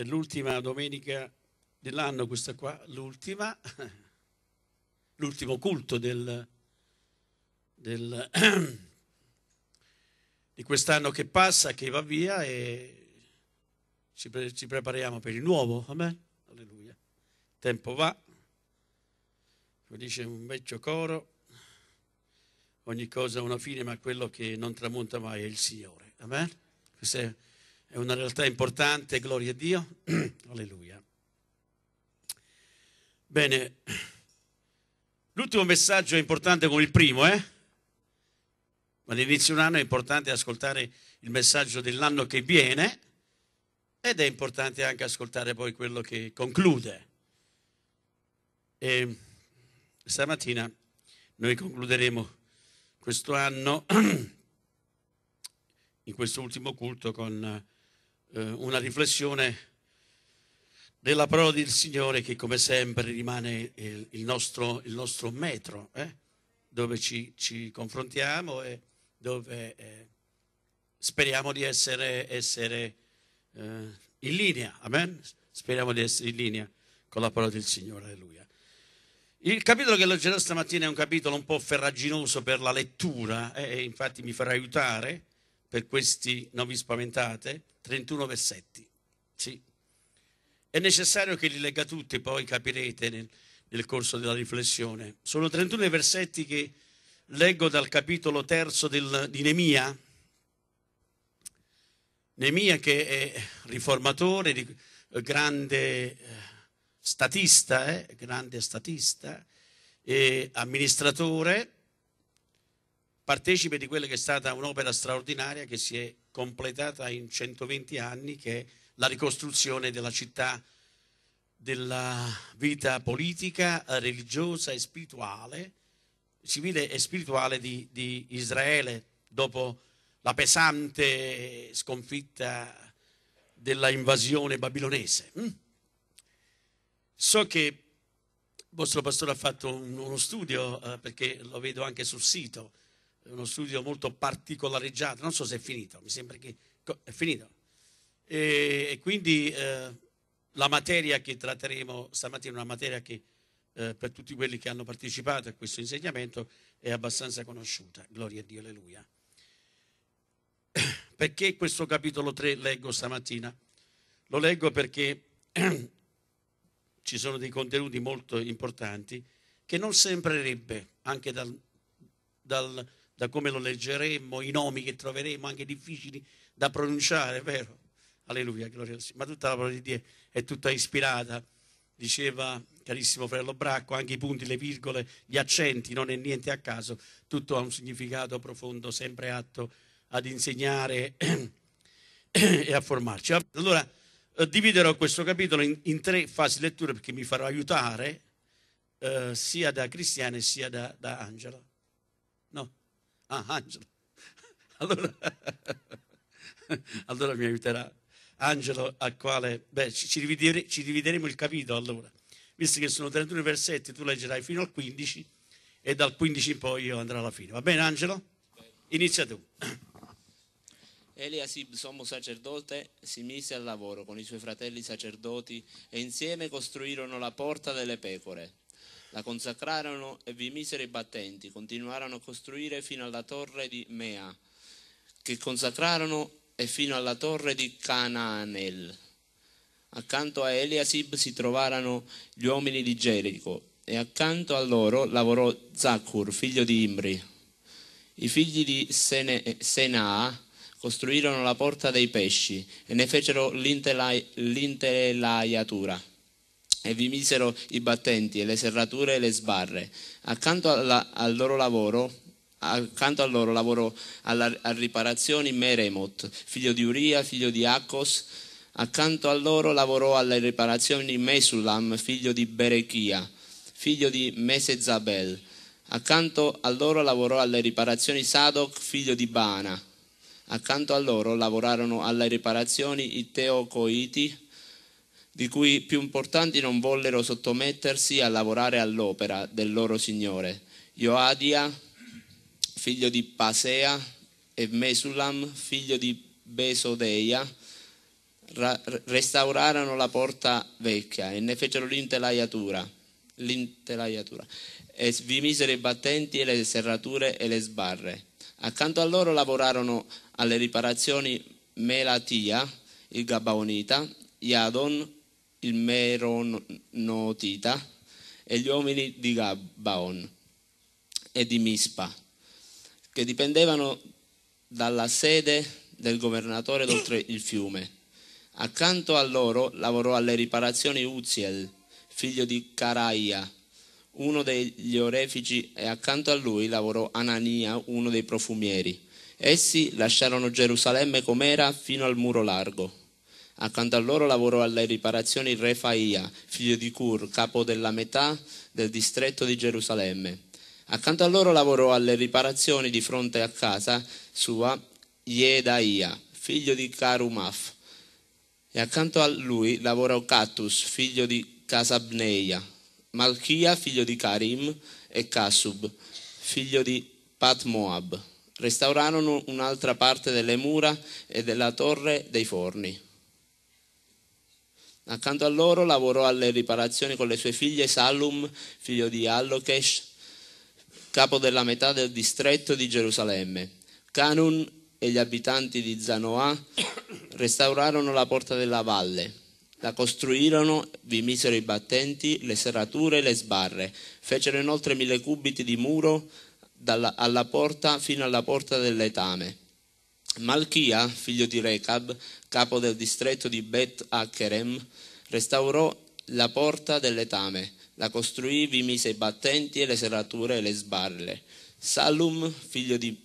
è l'ultima domenica dell'anno, questa qua, l'ultima, l'ultimo culto del, del, di quest'anno che passa, che va via e ci, pre ci prepariamo per il nuovo, amen? Alleluia. tempo va, come dice un vecchio coro, ogni cosa ha una fine, ma quello che non tramonta mai è il Signore, amen? Questa è è una realtà importante, gloria a Dio. Alleluia. Bene, l'ultimo messaggio è importante come il primo, eh? Ma all'inizio dell'anno è importante ascoltare il messaggio dell'anno che viene ed è importante anche ascoltare poi quello che conclude. E ehm, stamattina noi concluderemo questo anno, in questo ultimo culto, con eh, una riflessione della parola del Signore che come sempre rimane il, nostro, il nostro metro, eh? dove ci, ci, confrontiamo e dove eh, speriamo di essere, essere eh, in linea. Amen? Speriamo di essere in linea con la parola del Signore. Alleluia. Il capitolo che leggerò stamattina è un capitolo un po' ferraginoso per la lettura, eh, e infatti mi farà aiutare per questi, non vi spaventate 31 versetti. Sì. È necessario che li legga tutti, poi capirete nel, nel corso della riflessione. Sono 31 versetti che leggo dal capitolo terzo del, di Nemia. Nemia che è riformatore, eh, grande eh, statista, eh, grande statista e amministratore, partecipe di quella che è stata un'opera straordinaria che si è completata in 120 anni, che è la ricostruzione della città, della vita politica, religiosa e spirituale, civile e spirituale di, di Israele dopo la pesante sconfitta della invasione babilonese. Mm? So che il vostro pastore ha fatto uno studio, eh, perché lo vedo anche sul sito, uno studio molto particolareggiato, non so se è finito, mi sembra che è finito. E, e quindi eh, la materia che tratteremo stamattina, è una materia che eh, per tutti quelli che hanno partecipato a questo insegnamento è abbastanza conosciuta, gloria a Dio, alleluia. Perché questo capitolo 3 leggo stamattina? Lo leggo perché ci sono dei contenuti molto importanti che non sembrerebbe, anche dal, dal, da come lo leggeremo, i nomi che troveremo, anche difficili da pronunciare, vero? Alleluia, gloria al Signore. Ma tutta la parola di Dio è tutta ispirata. Diceva carissimo fratello Bracco, anche i punti, le virgole, gli accenti, non è niente a caso, tutto ha un significato profondo, sempre atto ad insegnare e a formarci. Allora, eh, dividerò questo capitolo in, in tre fasi di lettura perché mi farò aiutare eh, sia da Cristiane sia da, da Angela. Ah, Angelo. Allora, allora mi aiuterà Angelo, al quale beh, ci, dividere, ci divideremo il capitolo allora. Visto che sono 31 versetti, tu leggerai fino al 15 e dal 15 in poi io andrò alla fine. Va bene Angelo? Inizia tu. Eliasib, sommo sacerdote, si mise al lavoro con i suoi fratelli sacerdoti e insieme costruirono la porta delle pecore. La consacrarono e vi misero i battenti, continuarono a costruire fino alla torre di Mea, che consacrarono e fino alla torre di Canaanel. Accanto a Eliasib si trovarono gli uomini di Gerico e accanto a loro lavorò Zaccur, figlio di Imri. I figli di Sene- Senaa costruirono la porta dei pesci e ne fecero l'intelai- l'intelaiatura e vi misero i battenti e le serrature e le sbarre. Accanto alla, al loro lavoro, accanto a loro lavoro alla, a riparazioni Meremot, figlio di Uria, figlio di Accos, accanto a loro lavorò alle riparazioni Mesulam, figlio di Berechia, figlio di Mesezabel. Accanto a loro lavorò alle riparazioni Sadoc, figlio di Bana. Accanto a loro lavorarono alle riparazioni i Teocoiti, di cui i più importanti non vollero sottomettersi a lavorare all'opera del loro Signore, Ioadia, figlio di Pasea, e Mesulam, figlio di Besodeia, ra- restaurarono la porta vecchia e ne fecero l'intelaiatura, l'intelaiatura e vi misero i battenti e le serrature e le sbarre. Accanto a loro lavorarono alle riparazioni Melatia, il Gabaonita, Iadon, il Meronotita e gli uomini di Gabaon e di Mispa, che dipendevano dalla sede del governatore d'oltre il fiume. Accanto a loro lavorò alle riparazioni Uziel, figlio di Caraia, uno degli orefici, e accanto a lui lavorò Anania, uno dei profumieri. Essi lasciarono Gerusalemme com'era fino al muro largo. Accanto a loro lavorò alle riparazioni Refaia, figlio di Cur, capo della metà del distretto di Gerusalemme. Accanto a loro lavorò alle riparazioni di fronte a casa sua Iedaia, figlio di Carumaf. E accanto a lui lavorò Cattus, figlio di Casabneia, Malchia, figlio di Karim, e Casub, figlio di Patmoab. Restaurarono un'altra parte delle mura e della torre dei forni. Accanto a loro lavorò alle riparazioni con le sue figlie Salum, figlio di Allokesh, capo della metà del distretto di Gerusalemme. Canun e gli abitanti di Zanoa restaurarono la porta della valle, la costruirono, vi misero i battenti, le serrature e le sbarre, fecero inoltre mille cubiti di muro dalla, alla porta fino alla porta dell'etame Malchia, figlio di Rechab, capo del distretto di Bet Acherem, restaurò la porta dell'etame, la costruì, vi mise i battenti e le serrature e le sbarre. Salum, figlio di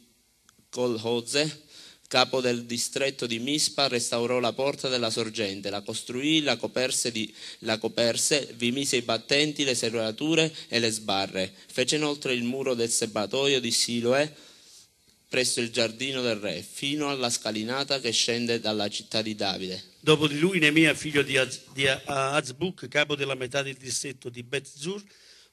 Colhoze, capo del distretto di Mispa, restaurò la porta della sorgente, la costruì, la coperse, di, la coperse, vi mise i battenti, le serrature e le sbarre. Fece inoltre il muro del serbatoio di Siloe, presso il giardino del re, fino alla scalinata che scende dalla città di Davide. Dopo di lui Nemia, figlio di, Az- di Azbuk, capo della metà del distretto di Betzur,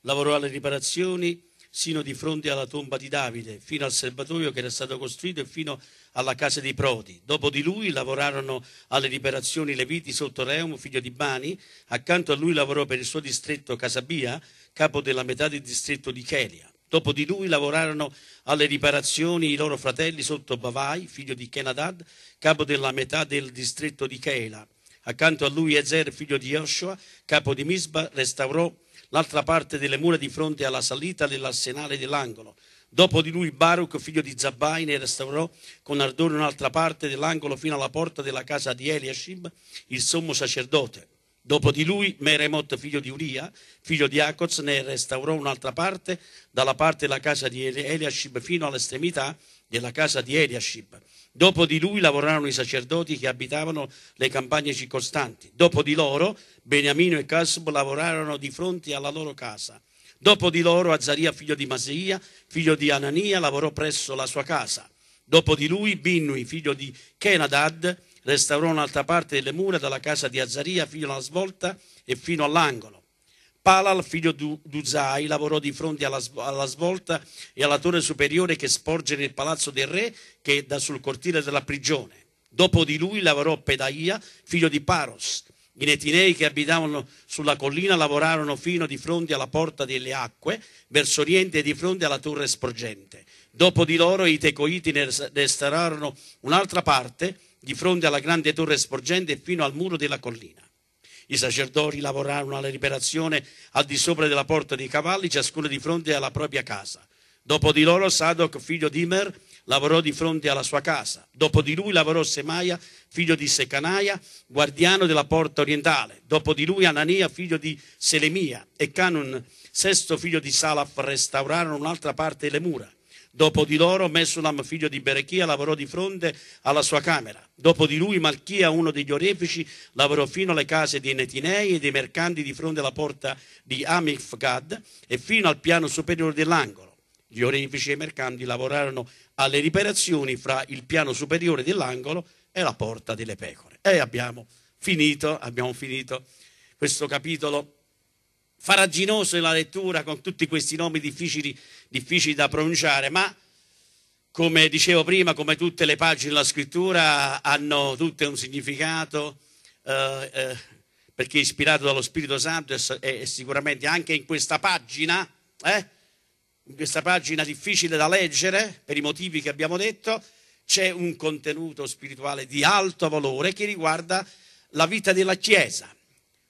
lavorò alle riparazioni sino di fronte alla tomba di Davide, fino al serbatoio che era stato costruito e fino alla casa dei prodi. Dopo di lui lavorarono alle riparazioni Leviti sotto Reum, figlio di Bani. Accanto a lui lavorò per il suo distretto Casabia, capo della metà del distretto di Chelia. Dopo di lui lavorarono alle riparazioni i loro fratelli sotto Bavai, figlio di Kenadad, capo della metà del distretto di Keila. Accanto a lui Ezer, figlio di Joshua, capo di Misba, restaurò l'altra parte delle mura di fronte alla salita dell'arsenale dell'angolo. Dopo di lui Baruch, figlio di Zabbai, ne restaurò con ardore un'altra parte dell'angolo fino alla porta della casa di Eliashib, il sommo sacerdote. Dopo di lui Meremot, figlio di Uria, figlio di Acoz, ne restaurò un'altra parte, dalla parte della casa di Eliashib fino all'estremità della casa di Eliashib. Dopo di lui lavorarono i sacerdoti che abitavano le campagne circostanti. Dopo di loro Beniamino e Casb lavorarono di fronte alla loro casa. Dopo di loro Azzaria, figlio di Maseia, figlio di Anania, lavorò presso la sua casa. Dopo di lui Binnui, figlio di Kenadad, restaurò un'altra parte delle mura dalla casa di Azzaria fino alla svolta e fino all'angolo. Palal, figlio di Uzai, lavorò di fronte alla, alla, svolta e alla torre superiore che sporge nel palazzo del re che da sul cortile della prigione. Dopo di lui lavorò Pedaia, figlio di Paros. I netinei che abitavano sulla collina lavorarono fino di fronte alla porta delle acque, verso oriente e di fronte alla torre sporgente. Dopo di loro i tecoiti ne restaurarono un'altra parte di fronte alla grande torre sporgente fino al muro della collina. I sacerdoti lavorarono alla liberazione al di sopra della porta dei cavalli, ciascuno di fronte alla propria casa. Dopo di loro Sadoc, figlio di Imer, lavorò di fronte alla sua casa. Dopo di lui lavorò Semaia, figlio di Secanaia, guardiano della porta orientale. Dopo di lui Anania, figlio di Selemia, e Canon, sesto figlio di Salaf, restaurarono un'altra parte delle mura. Dopo di loro Mesulam, figlio di Berechia, lavorò di fronte alla sua camera. Dopo di lui Malchia, uno degli orefici, lavorò fino alle case dei Netinei e dei mercanti di fronte alla porta di Amifgad e fino al piano superiore dell'angolo. Gli orefici e i mercanti lavorarono alle riparazioni fra il piano superiore dell'angolo e la porta delle pecore. E abbiamo finito, abbiamo finito questo capitolo faraginoso la lettura con tutti questi nomi difficili, difficili da pronunciare, ma come dicevo prima, come tutte le pagine della scrittura hanno tutte un significato eh, eh, perché ispirato dallo Spirito Santo e, sicuramente anche in questa pagina, eh, in questa pagina difficile da leggere per i motivi che abbiamo detto, c'è un contenuto spirituale di alto valore che riguarda la vita della Chiesa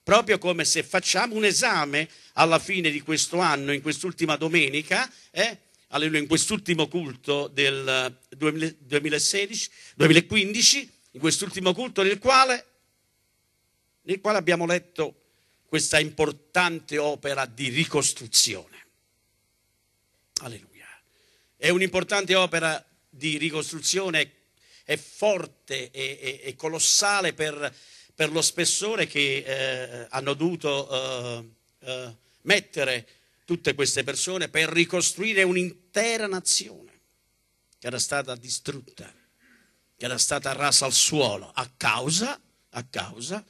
proprio come se facciamo un esame alla fine di questo anno, in quest'ultima domenica, eh? alleluia, in quest'ultimo culto del 2016, eh, 2015, in quest'ultimo culto nel quale, nel quale abbiamo letto questa importante opera di ricostruzione. Alleluia. È un'importante opera di ricostruzione, è forte e colossale per per lo spessore che eh, hanno dovuto eh, eh, mettere tutte queste persone per ricostruire un'intera nazione che era stata distrutta, che era stata rasa al suolo a causa, a causa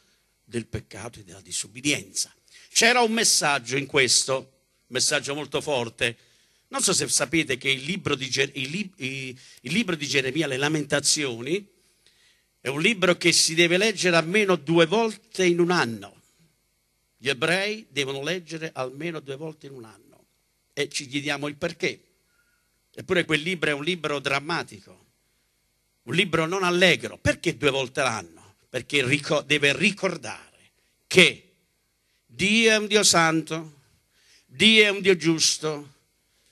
del peccato e della disubbidienza. C'era un messaggio in questo, un messaggio molto forte. Non so se sapete che il libro di, il il libro di Geremia, le lamentazioni, è un libro che si deve leggere almeno due volte in un anno. Gli ebrei devono leggere almeno due volte in un anno e ci chiediamo il perché. Eppure quel libro è un libro drammatico, un libro non allegro. Perché due volte l'anno? Perché deve ricordare che Dio è un Dio santo, Dio è un Dio giusto,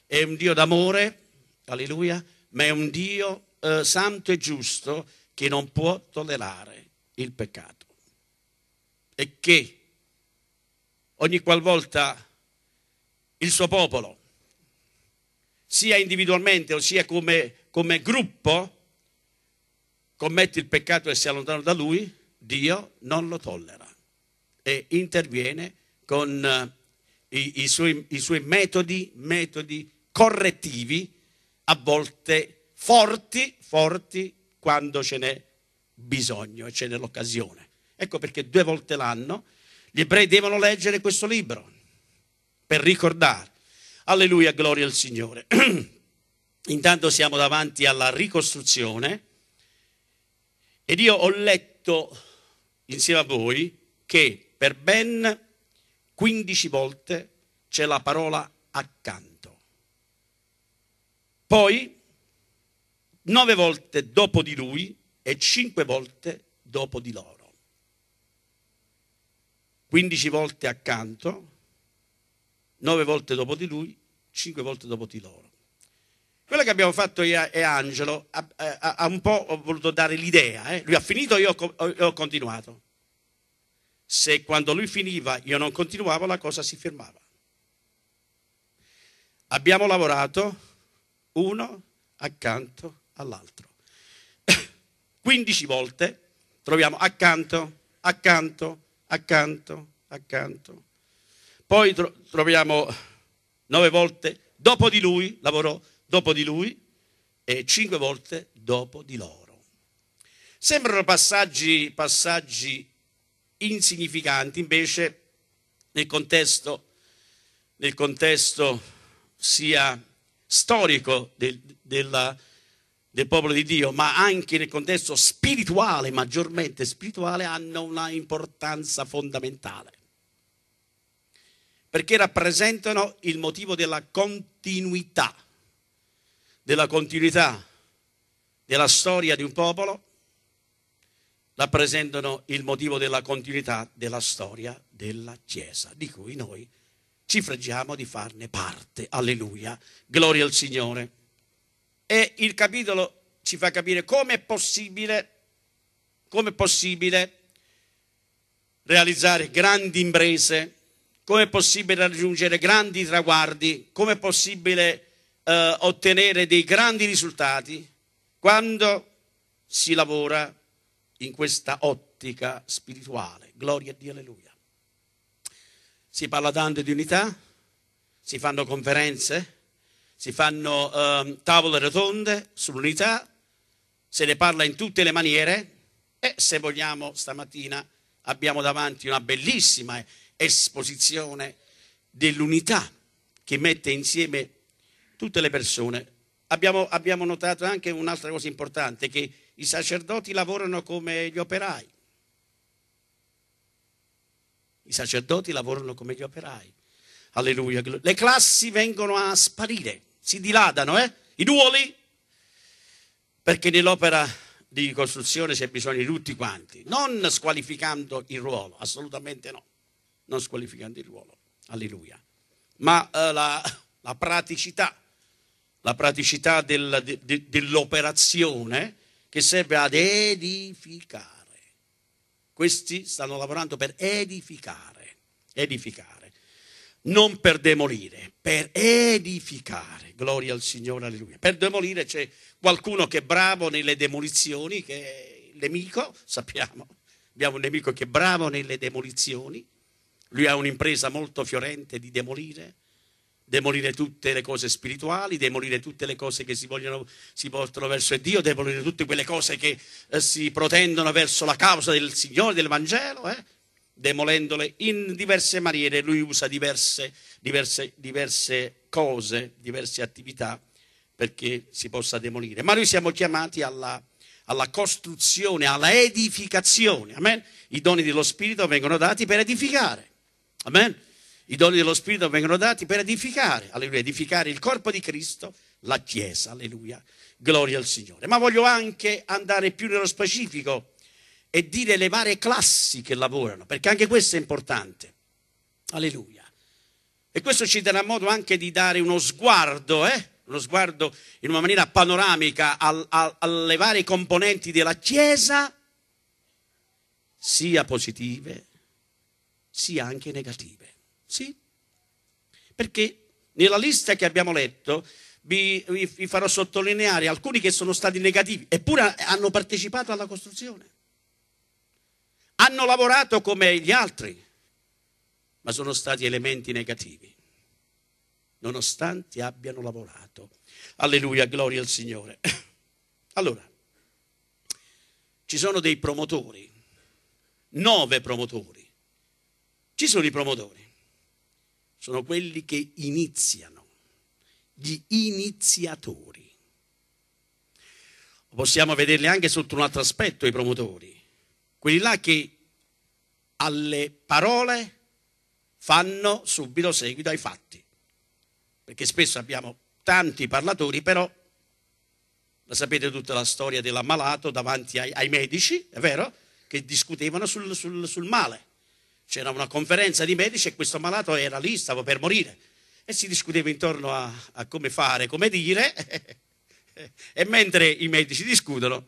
è un Dio d'amore, alleluia, ma è un Dio eh, santo e giusto che non può tollerare il peccato e che ogni qualvolta il suo popolo, sia individualmente o sia come, come gruppo, commette il peccato e si allontana da lui, Dio non lo tollera e interviene con eh, i, i, suoi, i suoi metodi, metodi correttivi, a volte forti, forti quando ce n'è bisogno e ce n'è l'occasione. Ecco perché due volte l'anno gli ebrei devono leggere questo libro per ricordare. Alleluia, gloria al Signore. Intanto siamo davanti alla ricostruzione ed io ho letto insieme a voi che per ben 15 volte c'è la parola accanto. Poi nove volte dopo di lui e cinque volte dopo di loro. Quindici volte accanto, nove volte dopo di lui, cinque volte dopo di loro. Quello che abbiamo fatto io e Angelo ha, un po' voluto dare l'idea, eh? lui ha finito e io ho continuato. Se quando lui finiva io non continuavo la cosa si fermava. Abbiamo lavorato uno accanto all'altro. 15 volte troviamo accanto, accanto, accanto, accanto. Poi tro- troviamo 9 volte dopo di lui, lavorò dopo di lui e 5 volte dopo di loro. Sembrano passaggi, passaggi insignificanti, invece nel contesto, nel contesto sia storico del, della del popolo di Dio, ma anche nel contesto spirituale, maggiormente spirituale, hanno una importanza fondamentale. Perché rappresentano il motivo della continuità, della continuità della storia di un popolo, rappresentano il motivo della continuità della storia della Chiesa, di cui noi ci freggiamo di farne parte. Alleluia, gloria al Signore. E il capitolo ci fa capire come è possibile, come è possibile realizzare grandi imprese, come è possibile raggiungere grandi traguardi, come è possibile eh, ottenere dei grandi risultati quando si lavora in questa ottica spirituale. Gloria a Dio, alleluia. Si parla tanto di unità, si fanno conferenze, si fanno eh, tavole rotonde sull'unità, se ne parla in tutte le maniere e se vogliamo stamattina abbiamo davanti una bellissima esposizione dell'unità che mette insieme tutte le persone. Abbiamo, abbiamo notato anche un'altra cosa importante, che i sacerdoti lavorano come gli operai. I sacerdoti lavorano come gli operai. Alleluia. Le classi vengono a sparire si dilatano, eh? I duoli, perché nell'opera di costruzione c'è bisogno di tutti quanti, non squalificando il ruolo, assolutamente no, non squalificando il ruolo, alleluia, ma eh, la, la, praticità, la praticità del, de, de, dell'operazione che serve ad edificare. Questi stanno lavorando per edificare, edificare non per demolire, per edificare. Gloria al Signore, alleluia. Per demolire c'è qualcuno che è bravo nelle demolizioni, che è il nemico, sappiamo. Abbiamo un nemico che è bravo nelle demolizioni. Lui ha un'impresa molto fiorente di demolire, demolire tutte le cose spirituali, demolire tutte le cose che si, vogliono, si portano verso Dio, demolire tutte quelle cose che eh, si protendono verso la causa del Signore, del Vangelo. Eh? demolendole in diverse maniere, lui usa diverse, diverse, diverse cose, diverse attività perché si possa demolire. Ma noi siamo chiamati alla, alla costruzione, alla edificazione. Amen? I doni dello Spirito vengono dati per edificare. Amen? I doni dello Spirito vengono dati per edificare. Alleluia. Edificare il corpo di Cristo, la Chiesa. Alleluia. Gloria al Signore. Ma voglio anche andare più nello specifico e dire le varie classi che lavorano, perché anche questo è importante. Alleluia. E questo ci darà modo anche di dare uno sguardo, eh? uno sguardo in una maniera panoramica al, al, alle varie componenti della Chiesa, sia positive, sia anche negative. Sì? Perché nella lista che abbiamo letto vi, vi farò sottolineare alcuni che sono stati negativi, eppure hanno partecipato alla costruzione hanno lavorato come gli altri, ma sono stati elementi negativi, nonostante abbiano lavorato. Alleluia, gloria al Signore. Allora, ci sono dei promotori, nove promotori. Ci sono i promotori, sono quelli che iniziano, gli iniziatori. Possiamo vederli anche sotto un altro aspetto, i promotori, quelli là che alle parole fanno subito seguito ai fatti, perché spesso abbiamo tanti parlatori, però la sapete tutta la storia dell'ammalato davanti ai, ai, medici, è vero? Che discutevano sul, sul, sul male. C'era una conferenza di medici e questo malato era lì, stava per morire. E si discuteva intorno a, a come fare, come dire. e mentre i medici discutono,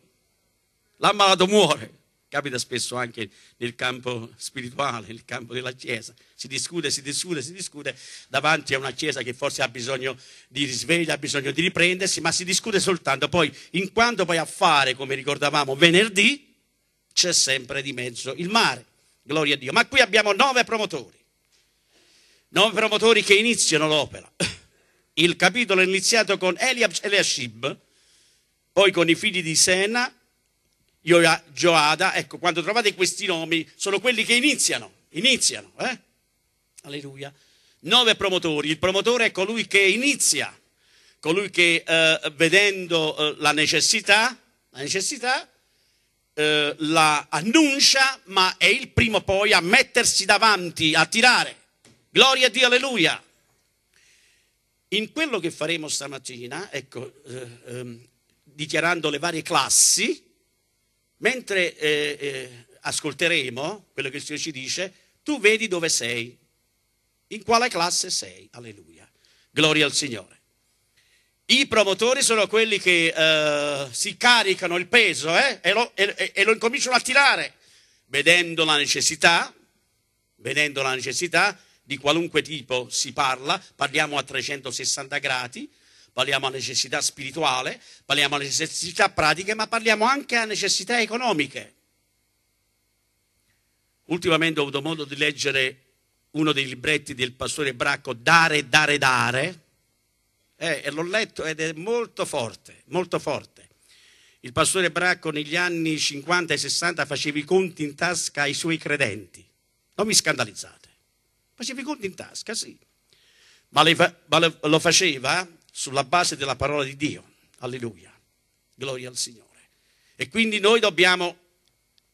l'ammalato muore. Capita spesso anche nel campo spirituale, nel campo della Chiesa. Si discute, si discute, si discute davanti a una Chiesa che forse ha bisogno di risveglia, ha bisogno di riprendersi, ma si discute soltanto. Poi, in quanto poi a fare, come ricordavamo venerdì, c'è sempre di mezzo il mare. Gloria a Dio. Ma qui abbiamo nove promotori. Nove promotori che iniziano l'opera. Il capitolo è iniziato con Eliab e Leashib, poi con i figli di Sena, Gioada, ecco, quando trovate questi nomi, sono quelli che iniziano, iniziano, eh? Alleluia. Nove promotori, il promotore è colui che inizia, colui che eh, vedendo eh, la necessità, la necessità eh, la annuncia, ma è il primo poi a mettersi davanti, a tirare. Gloria a Dio, alleluia. In quello che faremo stamattina, ecco, eh, ehm, dichiarando le varie classi, mentre eh, eh, ascolteremo quello che il Signore ci dice, tu vedi dove sei, in quale classe sei. Alleluia. Gloria al Signore. I promotori sono quelli che eh, si caricano il peso eh, e, lo, e, e, lo, incominciano a tirare, vedendo la necessità, vedendo la necessità di qualunque tipo si parla, parliamo a 360 gradi, parliamo a necessità spirituale, parliamo a necessità pratiche, ma parliamo anche a necessità economiche. Ultimamente ho avuto modo di leggere uno dei libretti del pastore Bracco, Dare, Dare, Dare, eh, e l'ho letto ed è molto forte, molto forte. Il pastore Bracco negli anni 50 e 60 faceva i conti in tasca ai suoi credenti. Non mi scandalizzate. Faceva i conti in tasca, sì. Ma, fa- ma lo faceva sulla base della parola di Dio. Alleluia. Gloria al Signore. E quindi noi dobbiamo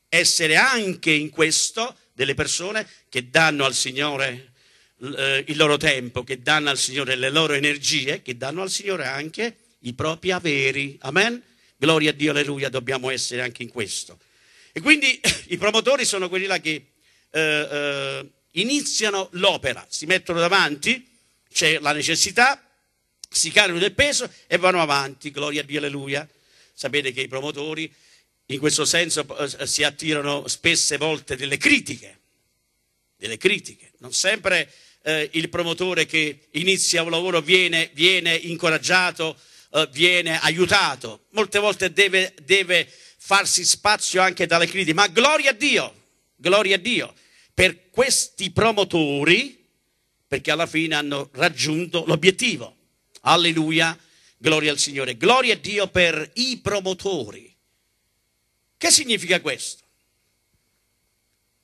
essere anche in questo delle persone che danno al Signore eh, il loro tempo, che danno al Signore le loro energie, che danno al Signore anche i propri averi. Amen? Gloria a Dio, alleluia, dobbiamo essere anche in questo. E quindi i promotori sono quelli là che eh, eh, iniziano l'opera, si mettono davanti, c'è la necessità, si caricano del peso e vanno avanti, gloria a Dio, alleluia. Sapete che i promotori in questo senso eh, si attirano spesse volte delle critiche, delle critiche. Non sempre eh, il promotore che inizia un lavoro viene, viene incoraggiato, eh, viene aiutato, molte volte deve, deve farsi spazio anche dalle critiche, ma gloria a Dio, gloria a Dio, per questi promotori, perché alla fine hanno raggiunto l'obiettivo Alleluia, gloria al Signore. Gloria a Dio per i promotori. Che significa questo?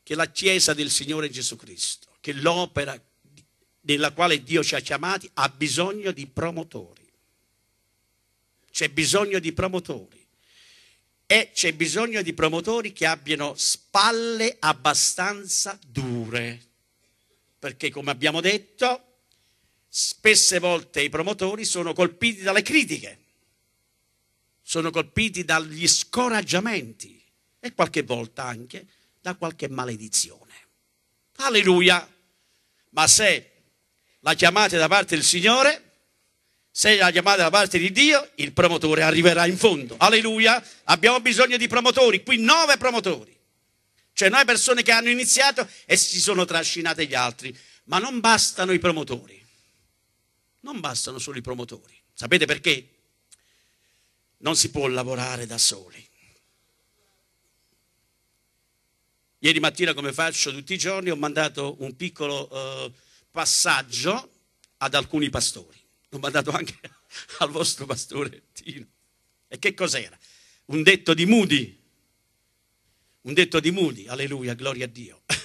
Che la Chiesa del Signore Gesù Cristo, che l'opera nella quale Dio ci ha chiamati, ha bisogno di promotori. C'è bisogno di promotori e c'è bisogno di promotori che abbiano spalle abbastanza dure, perché come abbiamo detto spesse volte i promotori sono colpiti dalle critiche, sono colpiti dagli scoraggiamenti e qualche volta anche da qualche maledizione. Alleluia! Ma se la chiamate da parte del Signore, se la chiamate da parte di Dio, il promotore arriverà in fondo. Alleluia! Abbiamo bisogno di promotori, qui nove promotori. Cioè noi persone che hanno iniziato e si sono trascinate gli altri, ma non bastano i promotori non bastano solo i promotori. Sapete perché? Non si può lavorare da soli. Ieri mattina, come faccio tutti i giorni, ho mandato un piccolo eh, passaggio ad alcuni pastori. L'ho mandato anche al vostro pastore Tino. E che cos'era? Un detto di Moody. Un detto di Moody, alleluia, gloria a Dio.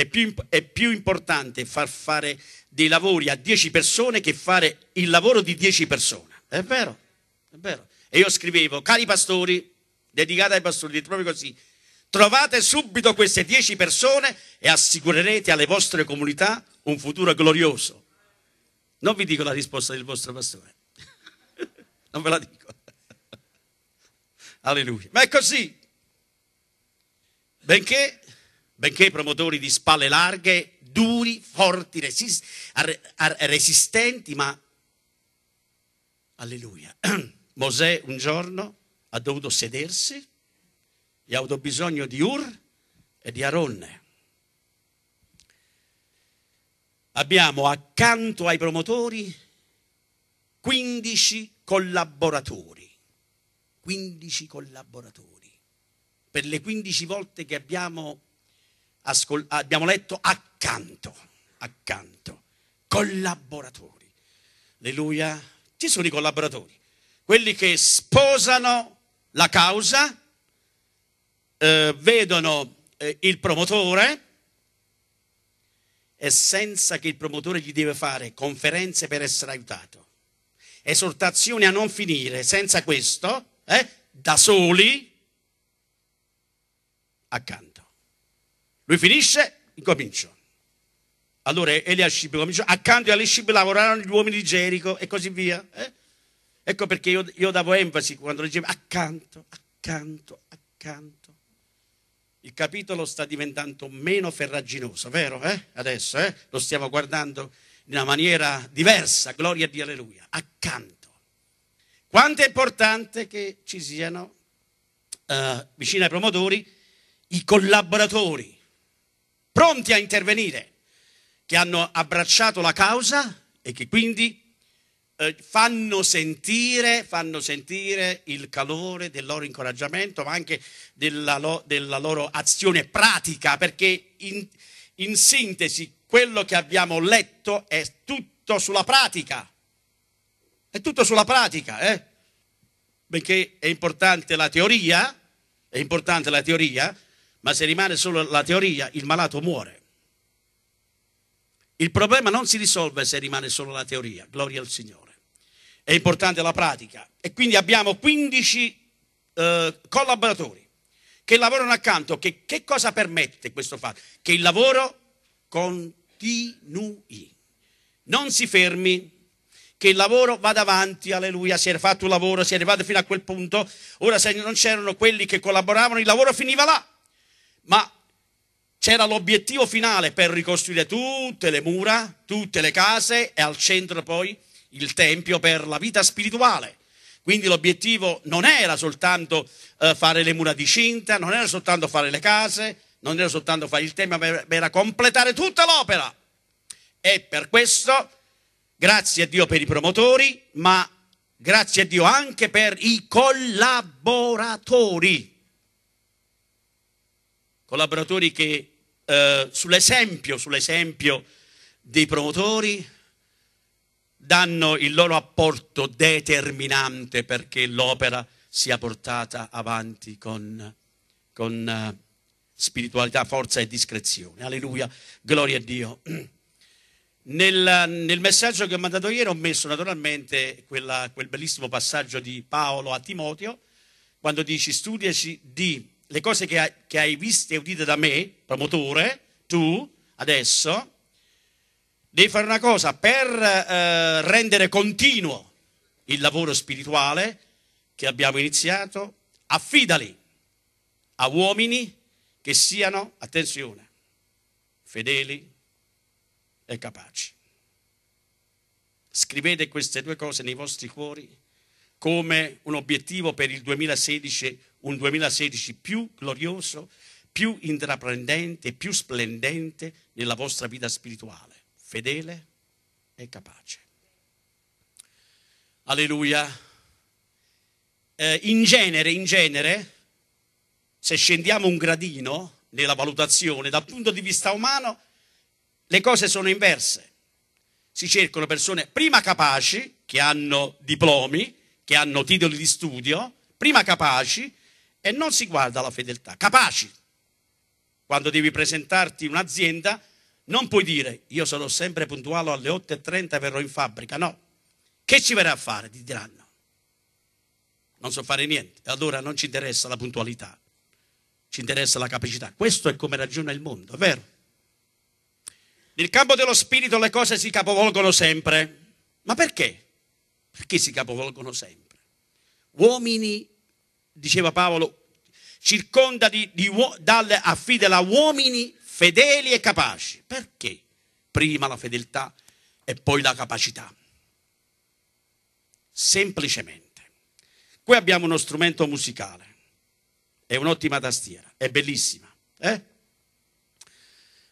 È più, è più importante far fare dei lavori a 10 persone che fare il lavoro di 10 persone. È vero, è vero. E io scrivevo, cari pastori, dedicata ai pastori, dite proprio così, trovate subito queste 10 persone e assicurerete alle vostre comunità un futuro glorioso. Non vi dico la risposta del vostro pastore, non ve la dico. Alleluia. Ma è così. Benché benché promotori di spalle larghe, duri, forti, resist- resistenti, ma alleluia. Mosè un giorno ha dovuto sedersi e ha avuto bisogno di Ur e di Aronne. Abbiamo accanto ai promotori 15 collaboratori, 15 collaboratori. Per le 15 volte che abbiamo ascol- abbiamo letto accanto, accanto, collaboratori. Alleluia. Ci sono i collaboratori, quelli che sposano la causa, eh, vedono eh, il promotore e senza che il promotore gli deve fare conferenze per essere aiutato, esortazioni a non finire, senza questo, eh, da soli accanto. Lui finisce, incomincio. Allora Eliashib comincia, accanto a Eliashib lavorarono gli uomini di Gerico e così via. Eh? Ecco perché io, io, davo enfasi quando leggevo accanto, accanto, accanto. Il capitolo sta diventando meno ferraginoso, vero? Eh? Adesso eh? lo stiamo guardando in una maniera diversa, gloria di alleluia, accanto. Quanto è importante che ci siano uh, vicino ai promotori i collaboratori, pronti a intervenire, che hanno abbracciato la causa e che quindi eh, fanno, sentire, fanno, sentire, il calore del loro incoraggiamento, ma anche della, lo, della loro azione pratica, perché in, in sintesi quello che abbiamo letto è tutto sulla pratica. È tutto sulla pratica, eh? Benché è importante la teoria, è importante la teoria, ma se rimane solo la teoria, il malato muore. Il problema non si risolve se rimane solo la teoria, gloria al Signore. È importante la pratica. E quindi abbiamo 15 eh, collaboratori che lavorano accanto. Che, che cosa permette questo fatto? Che il lavoro continui, non si fermi che il lavoro vada avanti, alleluia, si era fatto un lavoro, si è arrivato fino a quel punto, ora se non c'erano quelli che collaboravano, il lavoro finiva là ma c'era l'obiettivo finale per ricostruire tutte le mura, tutte le case e al centro poi il tempio per la vita spirituale. Quindi l'obiettivo non era soltanto eh, fare le mura di cinta, non era soltanto fare le case, non era soltanto fare il tempio, ma era completare tutta l'opera. E per questo, grazie a Dio per i promotori, ma grazie a Dio anche per i collaboratori collaboratori che eh, sull'esempio, sull'esempio dei promotori danno il loro apporto determinante perché l'opera sia portata avanti con, con uh, spiritualità, forza e discrezione. Alleluia, gloria a Dio. Nel, nel messaggio che ho mandato ieri ho messo naturalmente quella, quel bellissimo passaggio di Paolo a Timoteo, quando dice studiaci di le cose che hai, che hai viste e udite da me, promotore, tu adesso, devi fare una cosa per eh, rendere continuo il lavoro spirituale che abbiamo iniziato, affidali a uomini che siano, attenzione, fedeli e capaci. Scrivete queste due cose nei vostri cuori come un obiettivo per il 2016 un 2016 più glorioso, più intraprendente, più splendente nella vostra vita spirituale, fedele e capace. Alleluia. Eh, in genere, in genere, se scendiamo un gradino nella valutazione, dal punto di vista umano, le cose sono inverse. Si cercano persone prima capaci, che hanno diplomi, che hanno titoli di studio, prima capaci, e non si guarda la fedeltà. Capaci. Quando devi presentarti un'azienda, non puoi dire io sarò sempre puntuale alle 8.30 e verrò in fabbrica. No. Che ci verrà a fare? Ti diranno. Non so fare niente. allora non ci interessa la puntualità, ci interessa la capacità. Questo è come ragiona il mondo, è vero? Nel campo dello spirito le cose si capovolgono sempre. Ma perché? Perché si capovolgono sempre? Uomini diceva Paolo, circonda di, dalle affidela a uomini fedeli e capaci. Perché? Prima la fedeltà e poi la capacità. Semplicemente. Qui abbiamo uno strumento musicale, è un'ottima tastiera, è bellissima. Eh?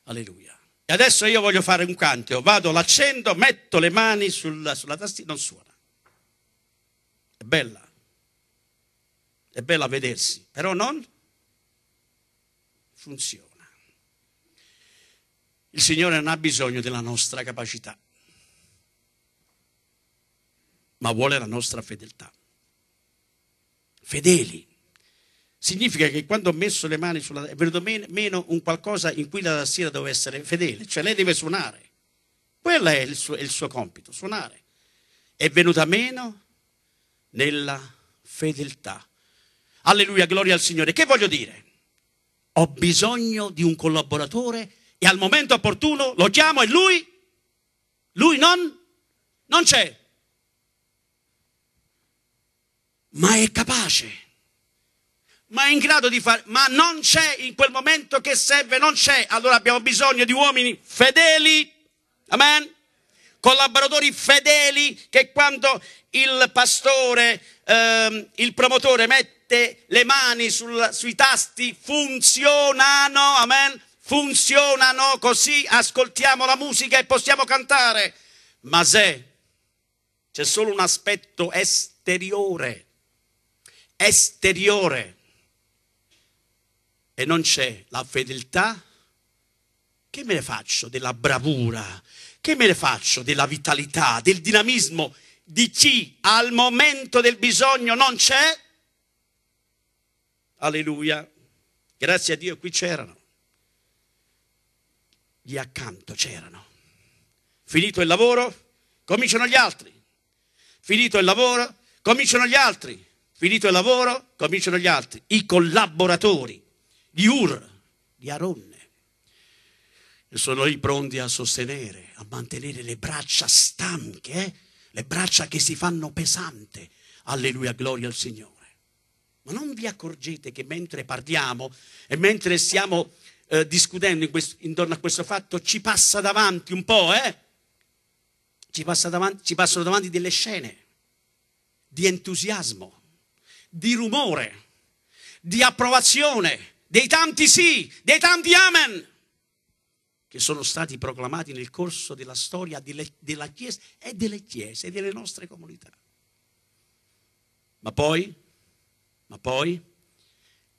Alleluia. E adesso io voglio fare un canto, vado, l'accendo, metto le mani sulla, sulla tastiera, non suona. È bella è bella a vedersi, però non funziona. Il Signore non ha bisogno della nostra capacità, ma vuole la nostra fedeltà. Fedeli. Significa che quando ho messo le mani sulla... è venuto meno un qualcosa in cui la tastiera doveva essere fedele, cioè lei deve suonare. Quello è il suo, è il suo compito, suonare. È venuta meno nella fedeltà Alleluia, gloria al Signore. Che voglio dire? Ho bisogno di un collaboratore e al momento opportuno lo chiamo e lui, lui non, non c'è. Ma è capace ma è in grado di fare, ma non c'è in quel momento che serve, non c'è. Allora abbiamo bisogno di uomini fedeli, amen? Collaboratori fedeli che quando il pastore, ehm, il promotore mette mette le mani sul, sui tasti funzionano, amen, funzionano così ascoltiamo la musica e possiamo cantare. Ma se c'è solo un aspetto esteriore, esteriore, e non c'è la fedeltà, che me ne faccio della bravura? Che me ne faccio della vitalità, del dinamismo di chi al momento del bisogno non c'è? Alleluia. Grazie a Dio qui c'erano. Gli accanto c'erano. Finito il lavoro, cominciano gli altri. Finito il lavoro, cominciano gli altri. Finito il lavoro, cominciano gli altri. I collaboratori di Ur, di Aronne. Sono lì pronti a sostenere, a mantenere le braccia stanche, eh? le braccia che si fanno pesante. Alleluia, gloria al Signore. Ma non vi accorgete che mentre parliamo e mentre stiamo eh, discutendo questo, intorno a questo fatto ci passa davanti un po', eh? Ci, passa davanti, ci passano davanti delle scene di entusiasmo, di rumore, di approvazione, dei tanti sì, dei tanti amen che sono stati proclamati nel corso della storia delle, della Chiesa e delle Chiese e delle nostre comunità. Ma poi ma poi,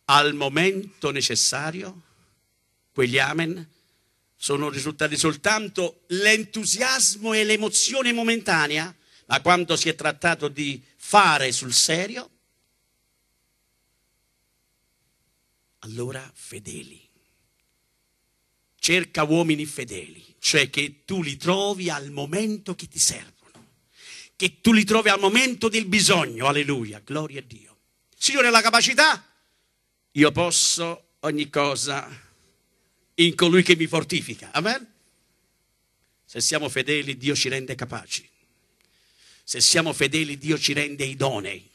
al momento necessario, quegli amen sono risultati soltanto l'entusiasmo e l'emozione momentanea, ma quando si è trattato di fare sul serio, allora fedeli. Cerca uomini fedeli, cioè che tu li trovi al momento che ti servono, che tu li trovi al momento del bisogno, alleluia, gloria a Dio. Signore la capacità, io posso ogni cosa in colui che mi fortifica. Amen? Se siamo fedeli, Dio ci rende capaci. Se siamo fedeli, Dio ci rende idonei.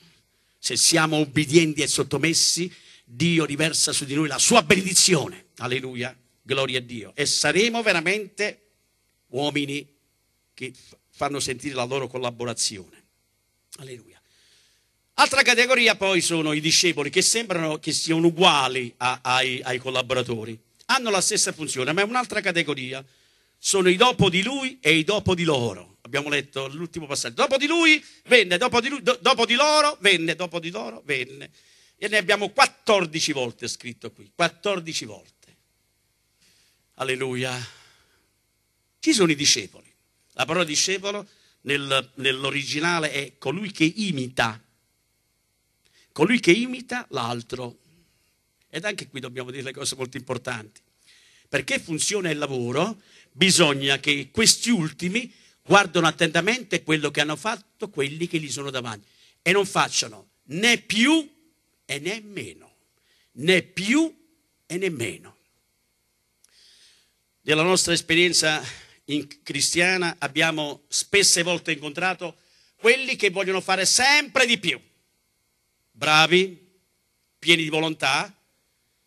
Se siamo obbedienti e sottomessi, Dio riversa su di noi la sua benedizione. Alleluia, gloria a Dio. E saremo veramente uomini che fanno sentire la loro collaborazione. Alleluia. Altra categoria poi sono i discepoli che sembrano che siano uguali a, ai, ai collaboratori, hanno la stessa funzione, ma è un'altra categoria. Sono i dopo di lui e i dopo di loro. Abbiamo letto l'ultimo passaggio. Dopo di lui venne, dopo di, lui, do, dopo di loro venne, dopo di loro venne. E ne abbiamo 14 volte scritto qui, 14 volte. Alleluia. Chi sono i discepoli? La parola discepolo nel, nell'originale è colui che imita colui che imita l'altro. Ed anche qui dobbiamo dire le cose molto importanti. Perché funziona il lavoro, bisogna che questi ultimi guardino attentamente quello che hanno fatto quelli che gli sono davanti e non facciano né più e né meno, né più e né meno. Della nostra esperienza cristiana abbiamo spesse volte incontrato quelli che vogliono fare sempre di più bravi, pieni di volontà,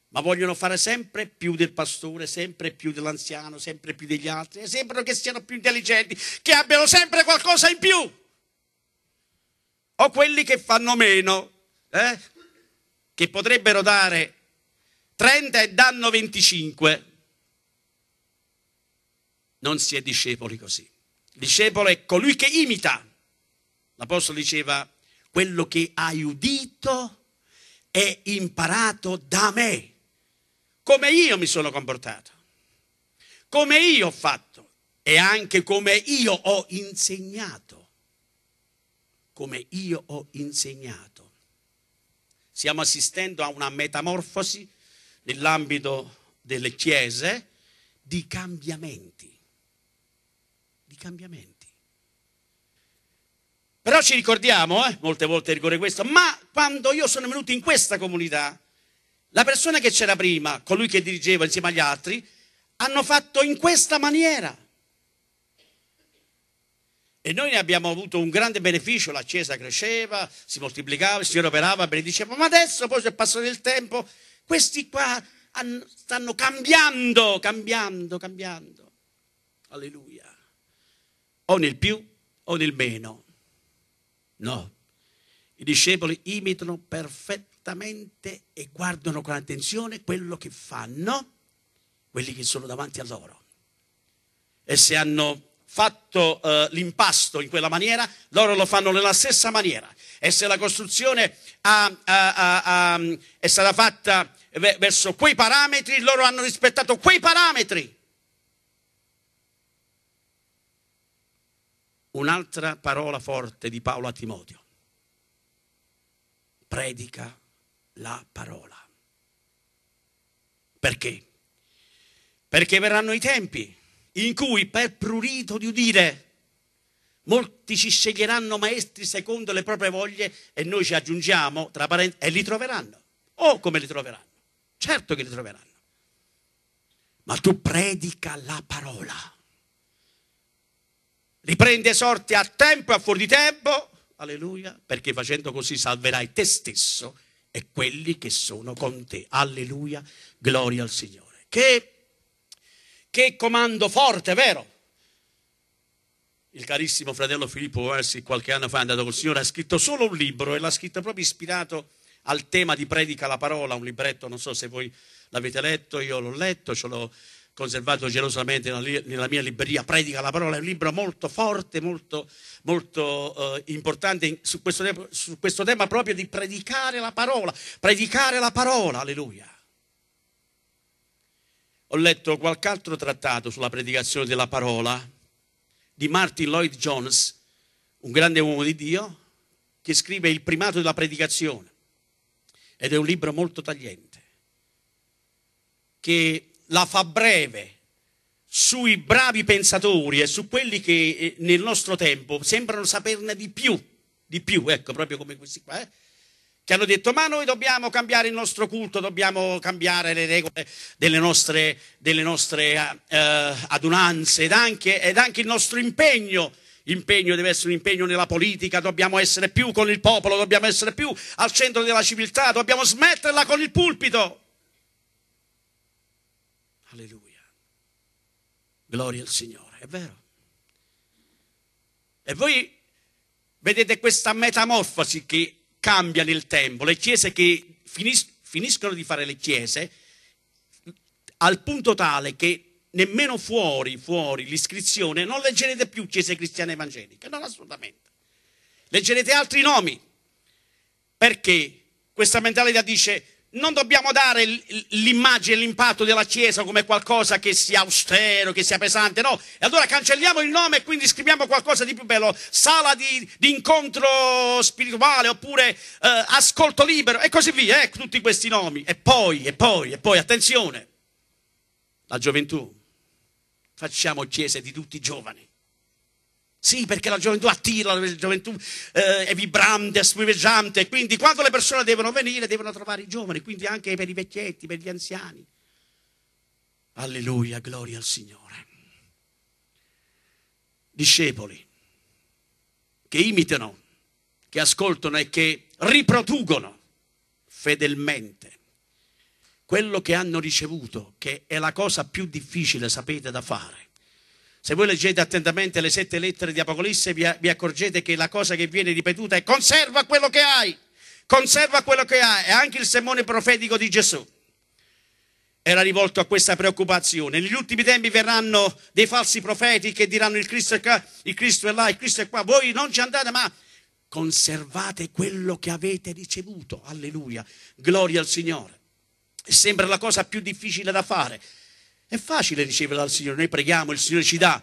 ma vogliono fare sempre più del pastore, sempre più dell'anziano, sempre più degli altri, e sembrano che siano più intelligenti, che abbiano sempre qualcosa in più. O quelli che fanno meno, eh? che potrebbero dare 30 e danno 25. Non si è discepoli così. discepolo è colui che imita. L'Apostolo diceva quello che hai udito e imparato da me, come io mi sono comportato, come io ho fatto e anche come io ho insegnato, come io ho insegnato. Stiamo assistendo a una metamorfosi nell'ambito delle chiese di cambiamenti, di cambiamenti. Però ci ricordiamo, eh, molte volte ricorre questo, ma quando io sono venuto in questa comunità, la persona che c'era prima, colui che dirigeva insieme agli altri, hanno fatto in questa maniera. E noi ne abbiamo avuto un grande beneficio, la Chiesa cresceva, si moltiplicava, il Signore operava, benediceva, ma adesso poi se passato del tempo, questi qua hanno, stanno cambiando, cambiando, cambiando. Alleluia. O nel più o nel meno. No. I discepoli imitano perfettamente e guardano con attenzione quello che fanno quelli che sono davanti a loro. E se hanno fatto eh, l'impasto in quella maniera, loro lo fanno nella stessa maniera. E se la costruzione ha, ha, ha, è stata fatta verso quei parametri, loro hanno rispettato quei parametri. un'altra parola forte di Paolo a Timoteo. Predica la parola. Perché? Perché verranno i tempi in cui per prurito di udire molti ci sceglieranno maestri secondo le proprie voglie e noi ci aggiungiamo, tra parentesi, e li troveranno. Oh, come li troveranno? Certo che li troveranno. Ma tu predica la parola li prende sorte a tempo e a fuori di tempo, alleluia, perché facendo così salverai te stesso e quelli che sono con te, alleluia, gloria al Signore. Che, che comando forte, vero? Il carissimo fratello Filippo Versi qualche anno fa è andato col Signore, ha scritto solo un libro e l'ha scritto proprio ispirato al tema di Predica la parola, un libretto, non so se voi l'avete letto, io l'ho letto, ce l'ho conservato gelosamente nella mia libreria, Predica la parola, è un libro molto forte, molto, molto eh, importante su questo, su questo tema proprio di predicare la parola, predicare la parola, alleluia. Ho letto qualche altro trattato sulla predicazione della parola di Martin Lloyd Jones, un grande uomo di Dio, che scrive Il primato della predicazione ed è un libro molto tagliente che la fa breve sui bravi pensatori e su quelli che eh, nel nostro tempo sembrano saperne di più, di più, ecco, proprio come questi qua, eh? che hanno detto ma noi dobbiamo cambiare il nostro culto, dobbiamo cambiare le regole delle nostre, delle nostre eh, adunanze ed anche, ed anche il nostro impegno impegno deve essere un impegno nella politica, dobbiamo essere più con il popolo, dobbiamo essere più al centro della civiltà, dobbiamo smetterla con il pulpito. Gloria al Signore, è vero. E voi vedete questa metamorfosi che cambia nel tempo, le chiese che finis- finiscono di fare le chiese al punto tale che nemmeno fuori, fuori l'iscrizione, non leggerete più chiese cristiane evangeliche, non assolutamente. Leggerete altri nomi, perché questa mentalità dice non dobbiamo dare l'immagine, l'impatto della Chiesa come qualcosa che sia austero, che sia pesante, no. E allora cancelliamo il nome e quindi scriviamo qualcosa di più bello, sala di, di incontro spirituale oppure eh, ascolto libero e così via, eh, tutti questi nomi. E poi, e poi, e poi, attenzione, la gioventù. Facciamo chiese di tutti i giovani. Sì, perché la gioventù attira, la gioventù eh, è vibrante, è spumeggiante, quindi quando le persone devono venire devono trovare i giovani, quindi anche per i vecchietti, per gli anziani. Alleluia, gloria al Signore. Discepoli che imitano, che ascoltano e che riproducono fedelmente quello che hanno ricevuto, che è la cosa più difficile, sapete, da fare se voi leggete attentamente le sette lettere di Apocalisse, vi, vi accorgete che la cosa che viene ripetuta è conserva quello che hai, conserva quello che hai. È anche il sermone profetico di Gesù era rivolto a questa preoccupazione. Negli ultimi tempi verranno dei falsi profeti che diranno il Cristo è qua, il Cristo è là, il Cristo è qua. Voi non ci andate, ma conservate quello che avete ricevuto. Alleluia. Gloria al Signore. Sembra la cosa più difficile da fare. È facile ricevere dal Signore, noi preghiamo, il Signore ci dà,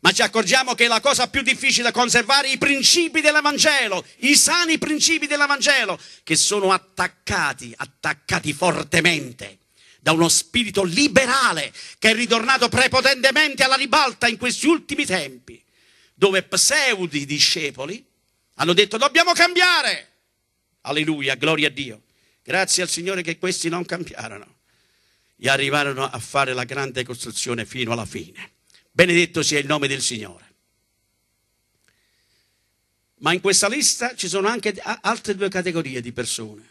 ma ci accorgiamo che è la cosa più difficile è conservare i principi dell'Evangelo, i sani principi dell'Evangelo, che sono attaccati, attaccati fortemente da uno spirito liberale che è ritornato prepotentemente alla ribalta in questi ultimi tempi, dove pseudi discepoli hanno detto dobbiamo cambiare. Alleluia, gloria a Dio. Grazie al Signore che questi non cambiarono e arrivarono a fare la grande costruzione fino alla fine. Benedetto sia il nome del Signore. Ma in questa lista ci sono anche altre due categorie di persone.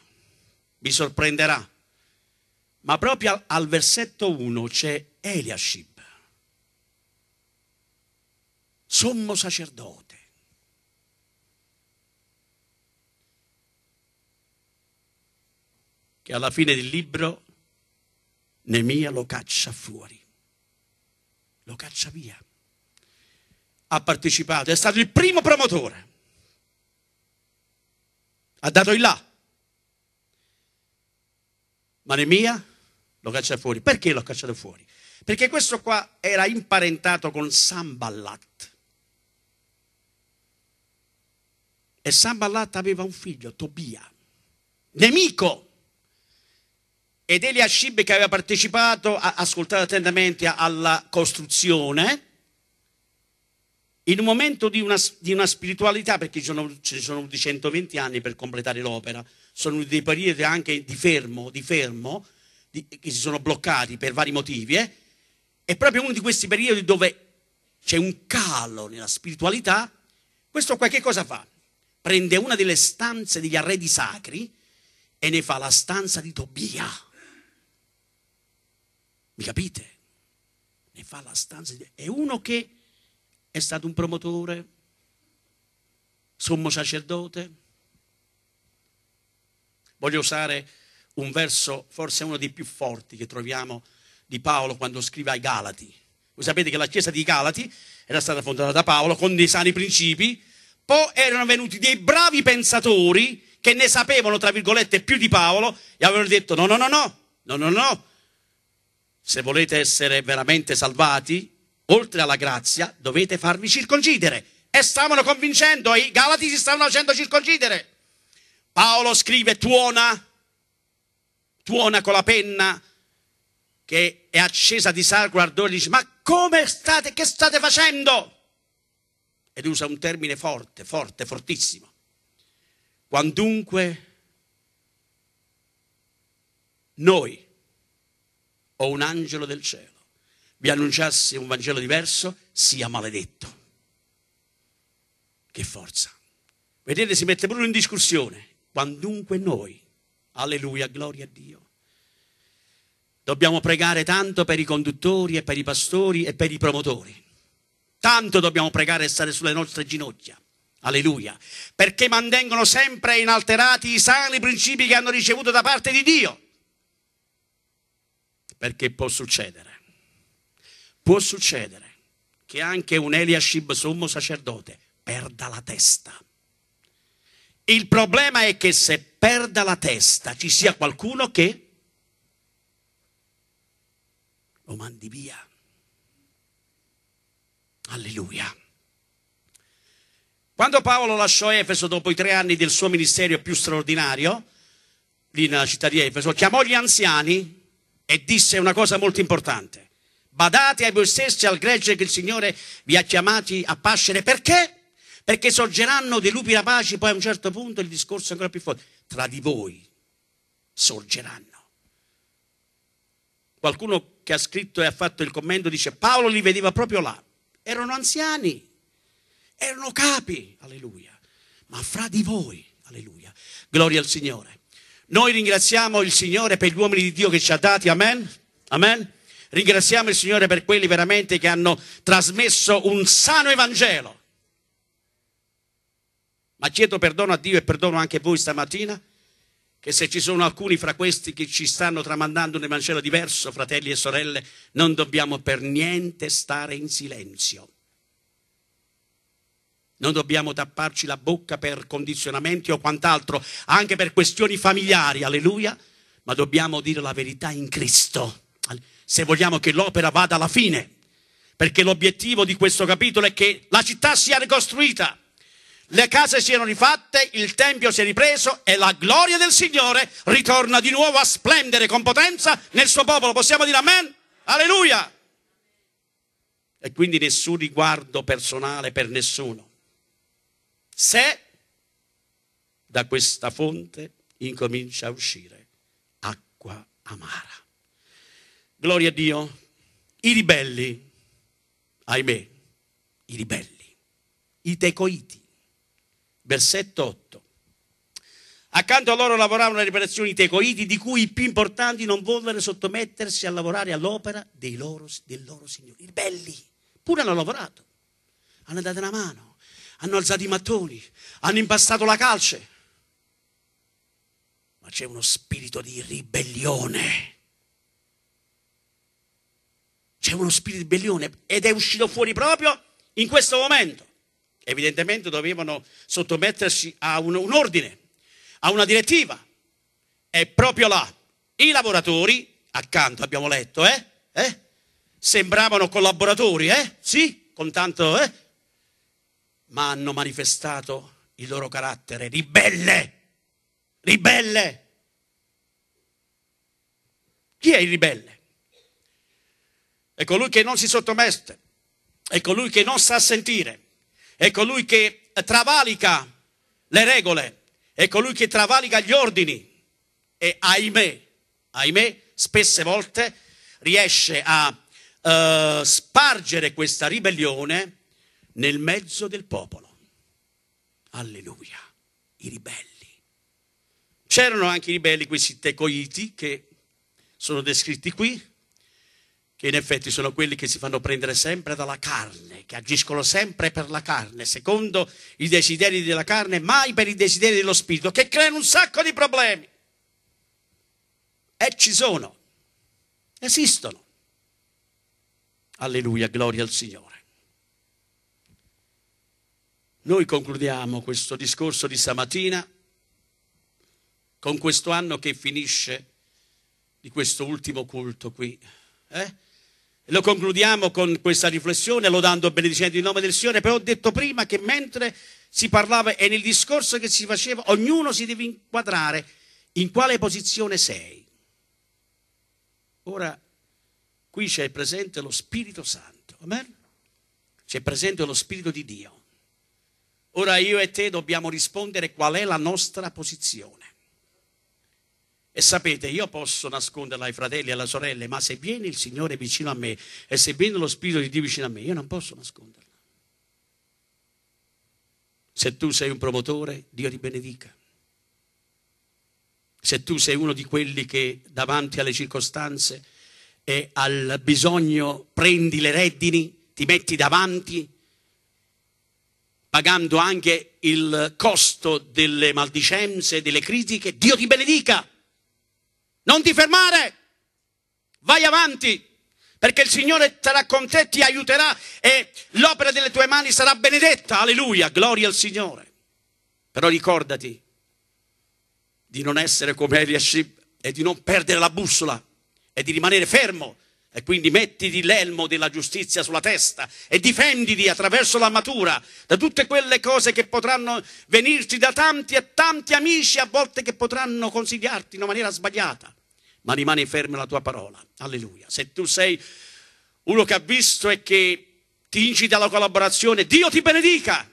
Vi sorprenderà. Ma proprio al, al versetto 1 c'è Eliashib, sommo sacerdote. che alla fine del libro Nemia lo caccia fuori, lo caccia via. Ha partecipato, è stato il primo promotore. Ha dato il là. Ma Nemia lo caccia fuori. Perché l'ho cacciato fuori? Perché questo qua era imparentato con Samballat. E Samballat aveva un figlio, Tobia, nemico ed Eliashib che aveva partecipato, ha ascoltato attentamente alla costruzione, in un momento di una, di una spiritualità, perché ci sono, ci sono voluti 120 anni per completare l'opera, sono dei periodi anche di fermo, di fermo di, che si sono bloccati per vari motivi, eh? è proprio uno di questi periodi dove c'è un calo nella spiritualità, questo qua che cosa fa? Prende una delle stanze degli arredi sacri e ne fa la stanza di Tobia. Mi capite? Ne fa la stanza. Di... È uno che è stato un promotore, sommo sacerdote. Voglio usare un verso, forse uno dei più forti che troviamo di Paolo quando scrive ai Galati. Voi sapete che la chiesa di Galati era stata fondata da Paolo con dei sani principi, poi erano venuti dei bravi pensatori che ne sapevano, tra virgolette, più di Paolo e avevano detto no, no, no, no, no, no, no, se volete essere veramente salvati, oltre alla grazia, dovete farvi circoncidere. E stavano convincendo, i Galati si stavano facendo circoncidere. Paolo scrive, tuona, tuona con la penna che è accesa di sacro ardore, dice, ma come state, che state facendo? Ed usa un termine forte, forte, fortissimo. Quandunque noi o un angelo del cielo vi annunciasse un Vangelo diverso, sia maledetto. Che forza. Vedete, si mette pure in discussione. Quandunque noi, alleluia, gloria a Dio. Dobbiamo pregare tanto per i conduttori e per i pastori e per i promotori. Tanto dobbiamo pregare e stare sulle nostre ginocchia. Alleluia. Perché mantengono sempre inalterati i sani principi che hanno ricevuto da parte di Dio. Perché può succedere. Può succedere che anche un Eliashib sommo sacerdote perda la testa. Il problema è che se perda la testa ci sia qualcuno che lo mandi via. Alleluia. Quando Paolo lasciò Efeso dopo i tre anni del suo ministero più straordinario, lì nella città di Efeso, chiamò gli anziani e disse una cosa molto importante. Badate a voi stessi al gregge che il Signore vi ha chiamati a pascere. Perché? Perché sorgeranno dei lupi rapaci, poi a un certo punto il discorso è ancora più forte. Tra di voi sorgeranno. Qualcuno che ha scritto e ha fatto il commento dice Paolo li vedeva proprio là. Erano anziani, erano capi, alleluia. Ma fra di voi, alleluia. Gloria al Signore. Noi ringraziamo il Signore per gli uomini di Dio che ci ha dati, amen? Amen? Ringraziamo il Signore per quelli veramente che hanno trasmesso un sano Evangelo. Ma chiedo perdono a Dio e perdono anche a voi stamattina, che se ci sono alcuni fra questi che ci stanno tramandando un Evangelo diverso, fratelli e sorelle, non dobbiamo per niente stare in silenzio. Non dobbiamo tapparci la bocca per condizionamenti o quant'altro, anche per questioni familiari, alleluia, ma dobbiamo dire la verità in Cristo, se vogliamo che l'opera vada alla fine, perché l'obiettivo di questo capitolo è che la città sia ricostruita, le case siano rifatte, il Tempio sia ripreso e la gloria del Signore ritorna di nuovo a splendere con potenza nel suo popolo. Possiamo dire amen? Alleluia! E quindi nessun riguardo personale per nessuno se da questa fonte incomincia a uscire acqua amara. Gloria a Dio. I ribelli, ahimè, i ribelli, i tecoiti, versetto 8. Accanto a loro lavoravano le riparazioni tecoiti, di cui i più importanti non vollero sottomettersi a lavorare all'opera loro, del loro Signore. I ribelli pure hanno lavorato, hanno dato una mano, hanno alzato i mattoni, hanno impastato la calce. Ma c'è uno spirito di ribellione. C'è uno spirito di ribellione ed è uscito fuori proprio in questo momento. Evidentemente dovevano sottomettersi a un, un ordine, a una direttiva. E proprio là i lavoratori, accanto abbiamo letto, eh? eh? Sembravano collaboratori, eh? Sì, con tanto, eh? ma hanno manifestato il loro carattere ribelle. Ribelle. Chi è il ribelle? È colui che non si sottomette, è colui che non sa sentire, è colui che travalica le regole, è colui che travalica gli ordini e ahimè, ahimè, spesse volte riesce a eh, spargere questa ribellione nel mezzo del popolo. Alleluia, i ribelli. C'erano anche i ribelli, questi tecoiti, che sono descritti qui, che in effetti sono quelli che si fanno prendere sempre dalla carne, che agiscono sempre per la carne, secondo i desideri della carne, mai per i desideri dello spirito, che creano un sacco di problemi. E ci sono, esistono. Alleluia, gloria al Signore. Noi concludiamo questo discorso di stamattina con questo anno che finisce di questo ultimo culto qui. Eh? Lo concludiamo con questa riflessione, lodando e benedicendo il nome del Signore, però ho detto prima che mentre si parlava e nel discorso che si faceva, ognuno si deve inquadrare in quale posizione sei. Ora, qui c'è presente lo Spirito Santo, amen? C'è presente lo Spirito di Dio. Ora io e te dobbiamo rispondere qual è la nostra posizione. E sapete, io posso nasconderla ai fratelli e alle sorelle, ma se viene il Signore vicino a me e se viene lo Spirito di Dio vicino a me, io non posso nasconderla. Se tu sei un promotore, Dio ti benedica. Se tu sei uno di quelli che davanti alle circostanze e al bisogno prendi le reddini, ti metti davanti pagando anche il costo delle maldicenze, delle critiche, Dio ti benedica. Non ti fermare, vai avanti, perché il Signore sarà con te, ti aiuterà e l'opera delle tue mani sarà benedetta. Alleluia, gloria al Signore. Però ricordati di non essere come Eliashib e di non perdere la bussola e di rimanere fermo e quindi mettiti l'elmo della giustizia sulla testa e difenditi attraverso l'armatura da tutte quelle cose che potranno venirti da tanti e tanti amici, a volte che potranno consigliarti in una maniera sbagliata. Ma rimani ferma la tua parola. Alleluia. Se tu sei uno che ha visto e che ti incita alla collaborazione, Dio ti benedica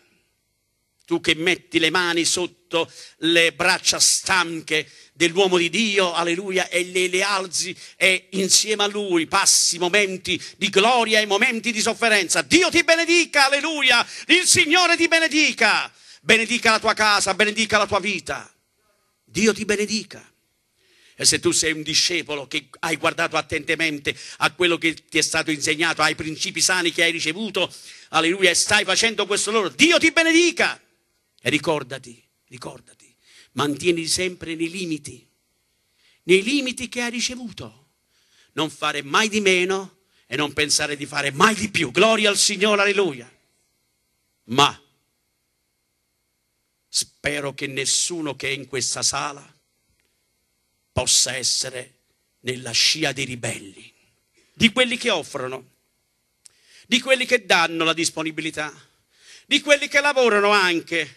tu che metti le mani sotto le braccia stanche dell'uomo di Dio, alleluia, e le, le alzi e insieme a lui passi momenti di gloria e momenti di sofferenza. Dio ti benedica, alleluia, il Signore ti benedica, benedica la tua casa, benedica la tua vita. Dio ti benedica. E se tu sei un discepolo che hai guardato attentamente a quello che ti è stato insegnato, ai principi sani che hai ricevuto, alleluia, e stai facendo questo loro, Dio ti benedica. E ricordati, ricordati, mantieni sempre nei limiti, nei limiti che hai ricevuto. Non fare mai di meno e non pensare di fare mai di più. Gloria al Signore, alleluia. Ma spero che nessuno che è in questa sala possa essere nella scia dei ribelli, di quelli che offrono, di quelli che danno la disponibilità, di quelli che lavorano anche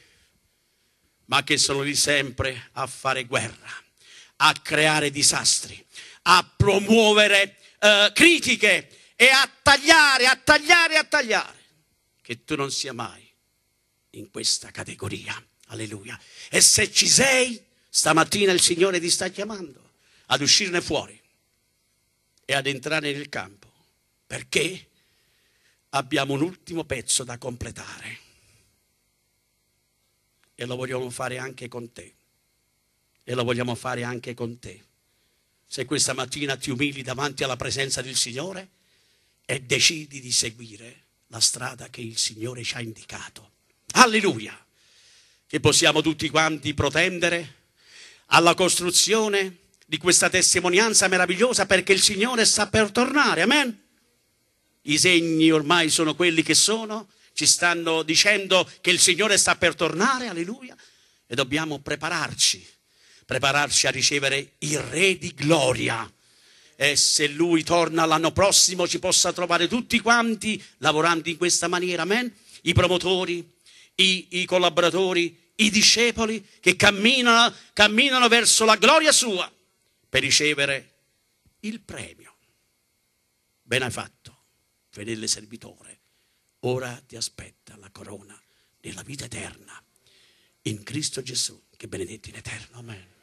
ma che sono lì sempre a fare guerra, a creare disastri, a promuovere eh, critiche e a tagliare, a tagliare, a tagliare. Che tu non sia mai in questa categoria. Alleluia. E se ci sei, stamattina il Signore ti sta chiamando ad uscirne fuori e ad entrare nel campo. Perché abbiamo un ultimo pezzo da completare. E lo vogliamo fare anche con te. E lo vogliamo fare anche con te. Se questa mattina ti umili davanti alla presenza del Signore e decidi di seguire la strada che il Signore ci ha indicato. Alleluia! Che possiamo tutti quanti protendere alla costruzione di questa testimonianza meravigliosa perché il Signore sta per tornare. Amen. I segni ormai sono quelli che sono ci stanno dicendo che il Signore sta per tornare, alleluia, e dobbiamo prepararci, prepararci a ricevere il Re di gloria. E se Lui torna l'anno prossimo ci possa trovare tutti quanti lavorando in questa maniera, amen? I promotori, i, i collaboratori, i discepoli che camminano, camminano verso la gloria sua per ricevere il premio. Ben hai fatto, fedele servitore ora ti aspetta la corona della vita eterna in Cristo Gesù, che benedetti in eterno. Amen.